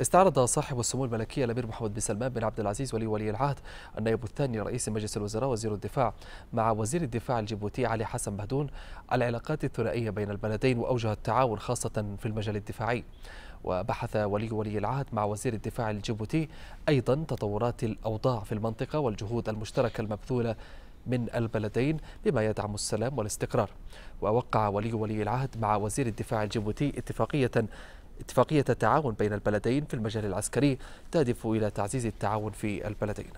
استعرض صاحب السمو الملكية الأمير محمد بن سلمان بن عبد العزيز ولي ولي العهد النائب الثاني رئيس مجلس الوزراء وزير الدفاع مع وزير الدفاع الجيبوتي علي حسن بهدون العلاقات الثنائية بين البلدين وأوجه التعاون خاصة في المجال الدفاعي وبحث ولي ولي العهد مع وزير الدفاع الجيبوتي أيضا تطورات الأوضاع في المنطقة والجهود المشتركة المبذولة من البلدين بما يدعم السلام والاستقرار ووقع ولي ولي العهد مع وزير الدفاع الجيبوتي اتفاقية اتفاقية التعاون بين البلدين في المجال العسكري تهدف إلى تعزيز التعاون في البلدين